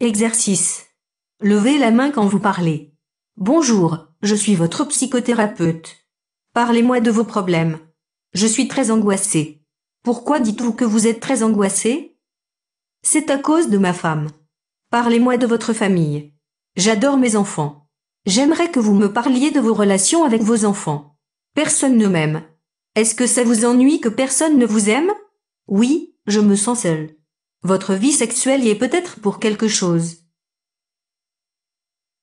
Exercice. Levez la main quand vous parlez. Bonjour, je suis votre psychothérapeute. Parlez-moi de vos problèmes. Je suis très angoissée. Pourquoi dites-vous que vous êtes très angoissée C'est à cause de ma femme. Parlez-moi de votre famille. J'adore mes enfants. J'aimerais que vous me parliez de vos relations avec vos enfants. Personne ne m'aime. Est-ce que ça vous ennuie que personne ne vous aime Oui, je me sens seule. Votre vie sexuelle y est peut-être pour quelque chose.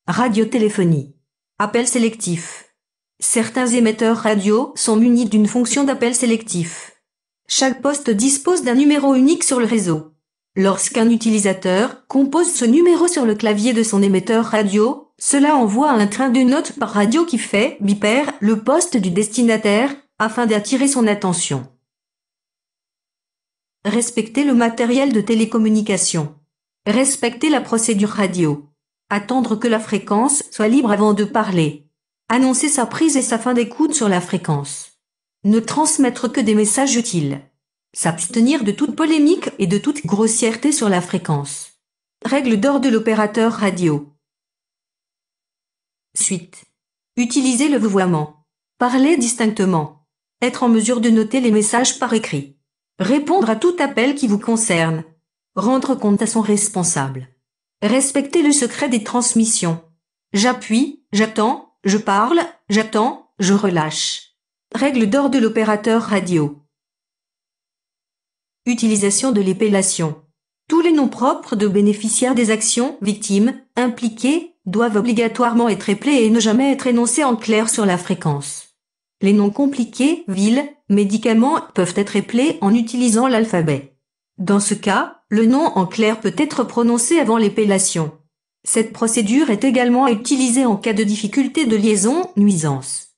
Radiotéléphonie. Appel sélectif. Certains émetteurs radio sont munis d'une fonction d'appel sélectif. Chaque poste dispose d'un numéro unique sur le réseau. Lorsqu'un utilisateur compose ce numéro sur le clavier de son émetteur radio, cela envoie un train de notes par radio qui fait, bipère, le poste du destinataire, afin d'attirer son attention. Respecter le matériel de télécommunication. Respecter la procédure radio. Attendre que la fréquence soit libre avant de parler. Annoncer sa prise et sa fin d'écoute sur la fréquence. Ne transmettre que des messages utiles. S'abstenir de toute polémique et de toute grossièreté sur la fréquence. Règle d'or de l'opérateur radio. Suite. Utiliser le vouvoiement. Parler distinctement. Être en mesure de noter les messages par écrit. Répondre à tout appel qui vous concerne. Rendre compte à son responsable. Respecter le secret des transmissions. J'appuie, j'attends, je parle, j'attends, je relâche. Règle d'or de l'opérateur radio. Utilisation de l'épellation. Tous les noms propres de bénéficiaires des actions, victimes, impliqués, doivent obligatoirement être éplés et ne jamais être énoncés en clair sur la fréquence. Les noms compliqués, villes, médicaments peuvent être épelés en utilisant l'alphabet. Dans ce cas, le nom en clair peut être prononcé avant l'épellation. Cette procédure est également utilisée en cas de difficulté de liaison, nuisance.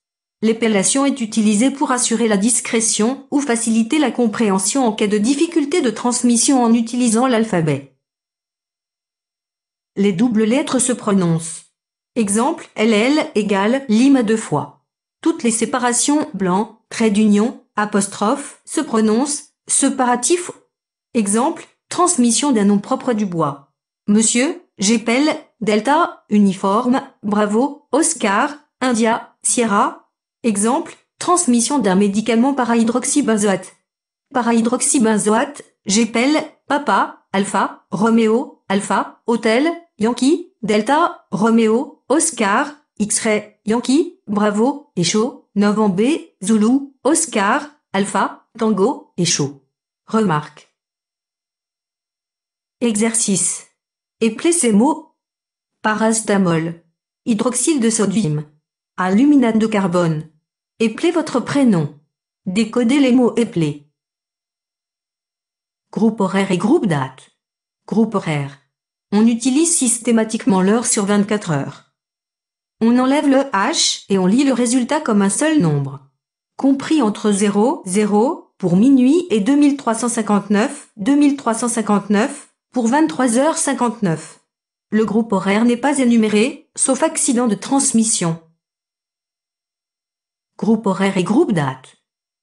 L'épellation est utilisée pour assurer la discrétion ou faciliter la compréhension en cas de difficulté de transmission en utilisant l'alphabet. Les doubles lettres se prononcent. Exemple, LL égale Lima deux fois. Toutes les séparations blanc, trait d'union, apostrophe se prononcent separatif. Exemple, transmission d'un nom propre du bois. Monsieur, j'appelle delta, uniforme, bravo, Oscar, India, Sierra. Exemple, transmission d'un médicament parahydroxybenzoate. Parahydroxybenzoate, j'appelle papa, alpha, Romeo, alpha, hôtel, Yankee, delta, Romeo, Oscar, X-ray, Yankee, Bravo, chaud, Novembre, Zulu, Oscar, Alpha, Tango, chaud. Remarque. Exercice. Éplez ces mots. Parastamol. Hydroxyle de sodium. Aluminate de carbone. Éplez votre prénom. Décodez les mots éplés. Groupe horaire et groupe date. Groupe horaire. On utilise systématiquement l'heure sur 24 heures. On enlève le H et on lit le résultat comme un seul nombre. Compris entre 0, 0 pour minuit et 2359, 2359 pour 23h59. Le groupe horaire n'est pas énuméré, sauf accident de transmission. Groupe horaire et groupe date.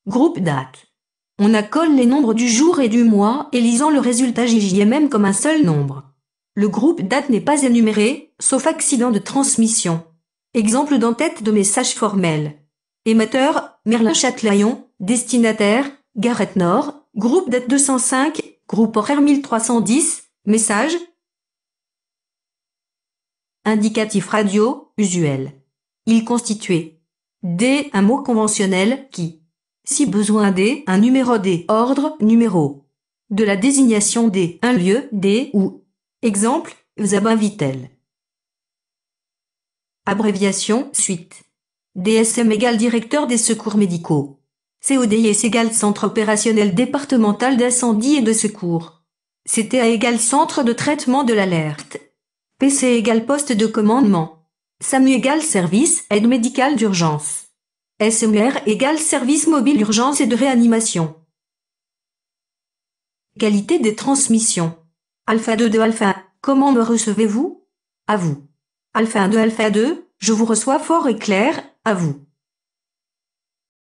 Groupe date. On accole les nombres du jour et du mois et lisant le résultat JJMM comme un seul nombre. Le groupe date n'est pas énuméré, sauf accident de transmission. Exemple d'en-tête de message formel. Émetteur, Merlin Châtelayon. destinataire, Gareth Nord, groupe date 205, groupe horaire 1310, message. Indicatif radio, usuel. Il constituait D, un mot conventionnel qui, si besoin D, un numéro D, ordre, numéro. De la désignation D, un lieu D ou, exemple, Zabin Vitel. Abréviation suite. DSM égale directeur des secours médicaux. CODIS égale centre opérationnel départemental d'incendie et de secours. CTA égale centre de traitement de l'alerte. PC égale poste de commandement. SAMU égale service aide médicale d'urgence. SMR égale service mobile d'urgence et de réanimation. Qualité des transmissions. Alpha 2 de Alpha, comment me recevez-vous À vous. Alpha 2 Alpha 2, je vous reçois fort et clair, à vous.